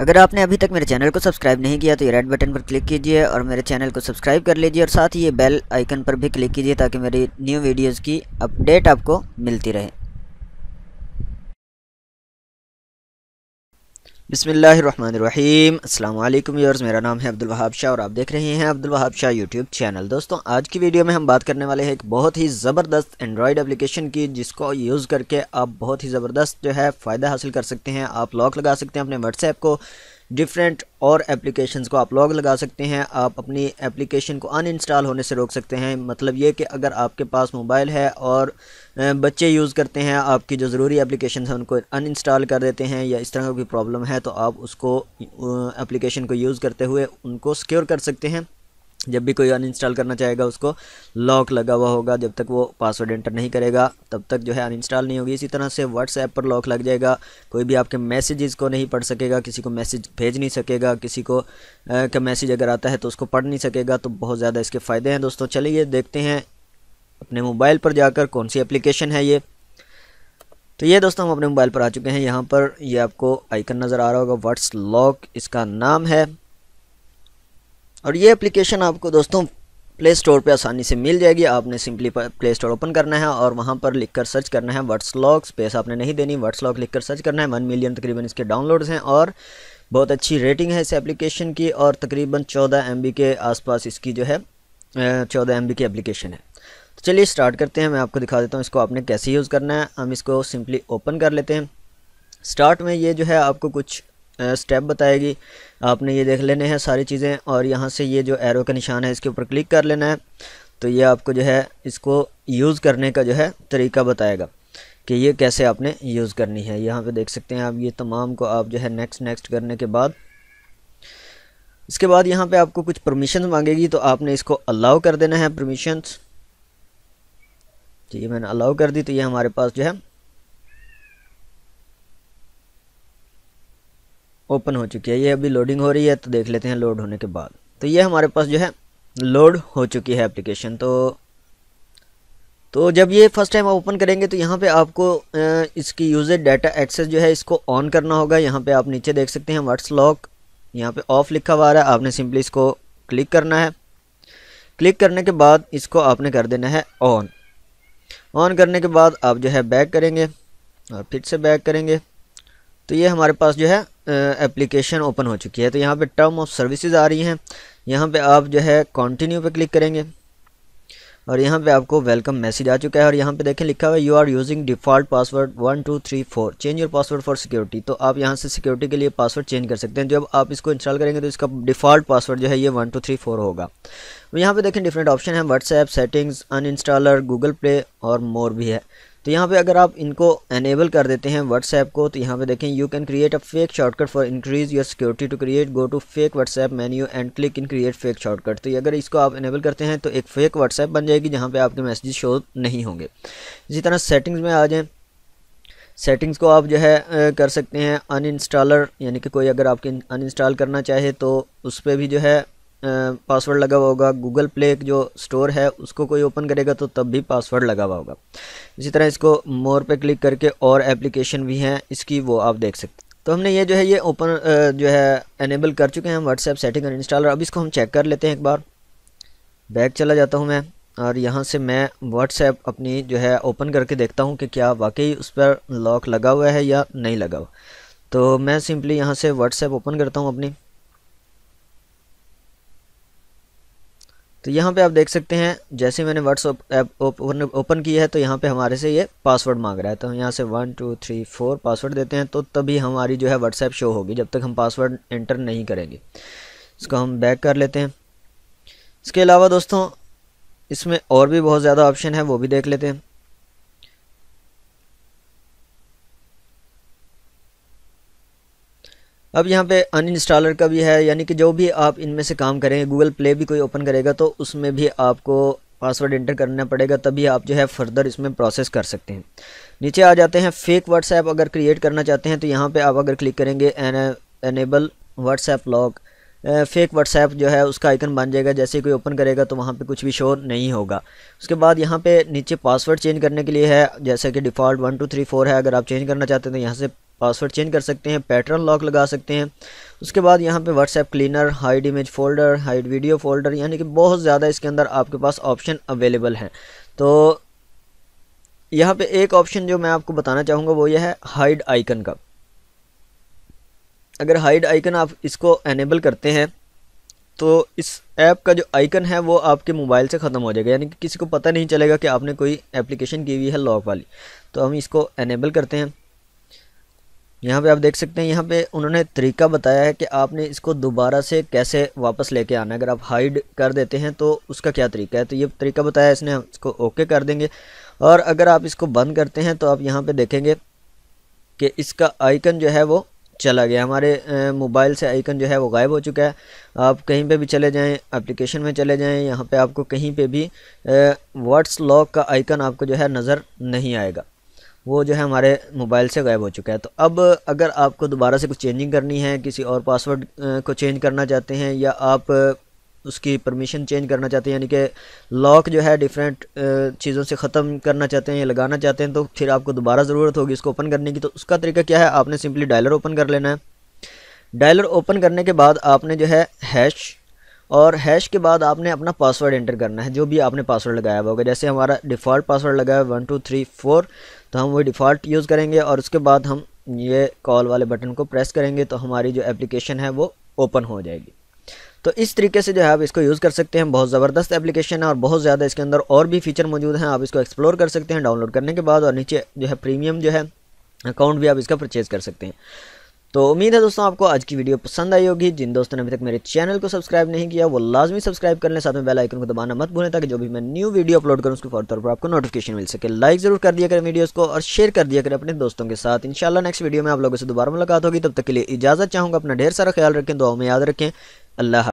अगर आपने अभी तक मेरे चैनल को सब्सक्राइब नहीं किया तो ये रेड बटन पर क्लिक कीजिए और मेरे चैनल को सब्सक्राइब कर लीजिए और साथ ही ये बेल आइकन पर भी क्लिक कीजिए ताकि मेरी न्यू वीडियोज़ की अपडेट आपको मिलती रहे बिसमीम अल्लाम व्यूअर्स मेरा नाम है अब्दुल वहाब शाह और आप देख रहे हैं अब्दुल वहाब शाह यूट्यूब चैनल दोस्तों आज की वीडियो में हम बात करने वाले हैं एक बहुत ही ज़बरदस्त एंड्रॉयड एप्लीकेशन की जिसको यूज़ करके आप बहुत ही ज़बरदस्त जो है फ़ायदा हासिल कर सकते हैं आप लॉक लगा सकते हैं अपने व्हाट्सएप को डिफरेंट और एप्लीकेशंस को आप लॉग लगा सकते हैं आप अपनी एप्लीकेशन को अनइंस्टॉल होने से रोक सकते हैं मतलब ये कि अगर आपके पास मोबाइल है और बच्चे यूज़ करते हैं आपकी जो ज़रूरी एप्लीकेशन है उनको अनइंस्टॉल कर देते हैं या इस तरह की प्रॉब्लम है तो आप उसको एप्लीकेशन को यूज़ करते हुए उनको सिक्योर कर सकते हैं जब भी कोई अनइंस्टॉल करना चाहेगा उसको लॉक लगा हुआ होगा जब तक वो पासवर्ड एंटर नहीं करेगा तब तक जो है अनइंस्टॉल नहीं होगी इसी तरह से व्हाट्सएप पर लॉक लग जाएगा कोई भी आपके मैसेजेस को नहीं पढ़ सकेगा किसी को मैसेज भेज नहीं सकेगा किसी को का मैसेज अगर आता है तो उसको पढ़ नहीं सकेगा तो बहुत ज़्यादा इसके फ़ायदे हैं दोस्तों चलिए देखते हैं अपने मोबाइल पर जाकर कौन सी एप्लीकेशन है ये तो ये दोस्तों हम अपने मोबाइल पर आ चुके हैं यहाँ पर ये आपको आइकन नज़र आ रहा होगा व्हाट्स लॉक इसका नाम है और ये एप्लीकेशन आपको दोस्तों प्ले स्टोर पे आसानी से मिल जाएगी आपने सिंपली प्ले स्टोर ओपन करना है और वहाँ पर लिख कर सर्च करना है वर्ड्स लॉक स्पेस आपने नहीं देनी वर्ड्स लॉक लिख कर सर्च करना है वन मिलियन तकरीबन इसके डाउनलोड्स हैं और बहुत अच्छी रेटिंग है इस एप्लीकेशन की और तकरीबन चौदह एम के आसपास इसकी जो है चौदह एम की एप्लीकेशन है तो चलिए स्टार्ट करते हैं मैं आपको दिखा देता हूँ इसको आपने कैसे यूज़ करना है हम इसको सिंपली ओपन कर लेते हैं स्टार्ट में ये जो है आपको कुछ स्टेप बताएगी आपने ये देख लेने हैं सारी चीज़ें और यहाँ से ये जो एरो का निशान है इसके ऊपर क्लिक कर लेना है तो ये आपको जो है इसको यूज़ करने का जो है तरीका बताएगा कि ये कैसे आपने यूज़ करनी है यहाँ पे देख सकते हैं आप ये तमाम को आप जो है नेक्स्ट नेक्स्ट करने के बाद इसके बाद यहाँ पे आपको कुछ परमिशन मांगेगी तो आपने इसको अलाउ कर देना है परमिशंस जी मैंने अलाउ कर दी तो ये हमारे पास जो है ओपन हो चुकी है ये अभी लोडिंग हो रही है तो देख लेते हैं लोड होने के बाद तो ये हमारे पास जो है लोड हो चुकी है एप्लीकेशन तो तो जब ये फर्स्ट टाइम ओपन करेंगे तो यहाँ पे आपको इसकी यूज़र डाटा एक्सेस जो है इसको ऑन करना होगा यहाँ पे आप नीचे देख सकते हैं व्हाट्स लॉक यहाँ पे ऑफ़ लिखा हुआ रहा है आपने सिंपली इसको क्लिक करना है क्लिक करने के बाद इसको आपने कर देना है ऑन ऑन करने के बाद आप जो है बैक करेंगे और फिर से बैक करेंगे तो ये हमारे पास जो है एप्लीकेशन ओपन हो चुकी है तो यहाँ पे टर्म ऑफ सर्विसेज आ रही हैं यहाँ पे आप जो है कंटिन्यू पे क्लिक करेंगे और यहाँ पे आपको वेलकम मैसेज आ चुका है और यहाँ पे देखें लिखा हुआ है you are using default password one two three four change your password for security तो आप यहाँ से सिक्योरिटी के लिए पासवर्ड चेंज कर सकते हैं जब आप इसको इंस्टॉल करेंगे तो इसका डिफ़ॉल्ट पासवर्ड जो है ये वन टू थ्री फोर होगा यहाँ पे देखें डिफरेंट ऑप्शन है WhatsApp settings uninstaller Google Play और मोर भी है तो यहाँ पे अगर आप इनको एनेबल कर देते हैं व्हाट्सएप को तो यहाँ पे देखें you can create a fake shortcut for increase your security to create go to fake WhatsApp menu and click in create fake shortcut तो अगर इसको आप इनेबल करते हैं तो एक फेक व्हाट्सएप बन जाएगी जहाँ पर आपके मैसेज शो नहीं होंगे इसी तरह सेटिंग्स में आ जाएँ सेटिंग्स को आप जो है कर सकते हैं अनइंस्टॉलर यानी कि कोई अगर आपके अनइंस्टॉल करना चाहे तो उस पर भी जो है पासवर्ड लगा हुआ होगा गूगल प्ले जो स्टोर है उसको कोई ओपन करेगा तो तब भी पासवर्ड लगा हुआ होगा इसी तरह इसको मोर पे क्लिक करके और एप्लीकेशन भी हैं इसकी वो आप देख सकते हैं तो हमने ये जो है ये ओपन जो है एनेबल कर चुके हैं व्हाट्सएप सेटिंग और इंस्टॉलर अब इसको हम चेक कर लेते हैं एक बार बैक चला जाता हूँ मैं और यहाँ से मैं व्हाट्सएप अपनी जो है ओपन करके देखता हूँ कि क्या वाकई उस पर लॉक लगा हुआ है या नहीं लगा हुआ तो मैं सिंपली यहाँ से व्हाट्सएप ओपन करता हूँ अपनी तो यहाँ पे आप देख सकते हैं जैसे मैंने व्हाट्सअप ऐप ओपन किया है तो यहाँ पे हमारे से ये पासवर्ड मांग रहा है तो हम यहाँ से one two three four password देते हैं तो तभी हमारी जो है व्हाट्सएप शो होगी जब तक हम पासवर्ड एंटर नहीं करेंगे इसको हम बैक कर लेते हैं इसके अलावा दोस्तों इसमें और भी बहुत ज़्यादा ऑप्शन है वो भी देख लेते हैं अब यहाँ पे अनइंस्टॉलर का भी है यानी कि जो भी आप इनमें से काम करेंगे गूगल प्ले भी कोई ओपन करेगा तो उसमें भी आपको पासवर्ड एंटर करना पड़ेगा तभी आप जो है फर्दर इसमें प्रोसेस कर सकते हैं नीचे आ जाते हैं फेक व्हाट्सएप अगर क्रिएट करना चाहते हैं तो यहाँ पे आप अगर क्लिक करेंगे enable WhatsApp lock fake WhatsApp जो है उसका आइकन बन जाएगा जैसे कोई ओपन करेगा तो वहाँ पे कुछ भी शो नहीं होगा उसके बाद यहाँ पे नीचे पासवर्ड चेंज करने के लिए है जैसे कि default one two three four है अगर आप चेंज करना चाहते हैं तो यहाँ से पासवर्ड चेंज कर सकते हैं पैटर्न लॉक लगा सकते हैं उसके बाद यहाँ पे WhatsApp cleaner hide image folder hide video folder यानी कि बहुत ज़्यादा इसके अंदर आपके पास ऑप्शन अवेलेबल हैं तो यहाँ पर एक ऑप्शन जो मैं आपको बताना चाहूँगा वो यह है हाइड आइकन का अगर हाइड आइकन आप इसको एनेबल करते हैं तो इस ऐप का जो आइकन है वो आपके मोबाइल से ख़त्म हो जाएगा यानी कि किसी को पता नहीं चलेगा कि आपने कोई एप्लीकेशन की हुई है लॉक वाली तो हम इसको एनेबल करते हैं यहाँ पे आप देख सकते हैं यहाँ पे उन्होंने तरीका बताया है कि आपने इसको दोबारा से कैसे वापस लेके आना है अगर आप हाइड कर देते हैं तो उसका क्या तरीका है तो ये तरीका बताया इसने हम इसको ओके कर देंगे और अगर आप इसको बंद करते हैं तो आप यहाँ पर देखेंगे कि इसका आइकन जो है वो चला गया हमारे मोबाइल से आइकन जो है वो गायब हो चुका है आप कहीं पे भी चले जाएं एप्लीकेशन में चले जाएं यहाँ पे आपको कहीं पे भी व्हाट्स लॉक का आइकन आपको जो है नज़र नहीं आएगा वो जो है हमारे मोबाइल से गायब हो चुका है तो अब अगर आपको दोबारा से कुछ चेंजिंग करनी है किसी और पासवर्ड को चेंज करना चाहते हैं या आप उसकी परमिशन चेंज करना चाहते हैं यानी कि लॉक जो है डिफरेंट चीज़ों से ख़त्म करना चाहते हैं या लगाना चाहते हैं तो फिर आपको दोबारा ज़रूरत होगी इसको ओपन करने की तो उसका तरीका क्या है आपने सिंपली डायलर ओपन कर लेना है डायलर ओपन करने के बाद आपने जो है हैश और हैश के बाद आपने अपना पासवर्ड एंटर करना है जो भी आपने पासवर्ड लगाया हुआ होगा जैसे हमारा डिफ़ॉल्ट पासवर्ड लगाया है वन टू थ्री फोर तो हम वो डिफ़ॉल्ट यूज़ करेंगे और उसके बाद हम ये कॉल वाले बटन को प्रेस करेंगे तो हमारी जो एप्लीकेशन है वो ओपन हो जाएगी तो इस तरीके से जो है आप इसको यूज़ कर सकते हैं बहुत ज़बरदस्त एप्लीकेशन है और बहुत ज़्यादा इसके अंदर और भी फीचर मौजूद हैं आप इसको एक्सप्लोर कर सकते हैं डाउनलोड करने के बाद और नीचे जो है प्रीमियम जो है अकाउंट भी आप इसका परचेज़ कर सकते हैं तो उम्मीद है दोस्तों आपको आज की वीडियो पसंद आई होगी जिन दोस्तों ने अभी तक मेरे चैनल को सब्सक्राइब नहीं किया वो लाजमी सब्सक्राइब कर लें साथ में बेल आइकन को दबाना मत भूलें ताकि जो भी मैं न्यू वीडियो अपलोड करूँ उसके फौर तौर पर आपको नोटिफिकेशन मिल सके लाइक जरूर कर दिया करें वीडियोज़ को और शेयर कर दिया करें अपने दोस्तों के साथ इनशाला नेक्स्ट वीडियो में आप लोगों से दोबारा मुलाकात होगी तब तक के लिए इजाज़त चाहूँगा अपना ढेर सारा ख्याल रखें दुआ में याद रखें अल्लाह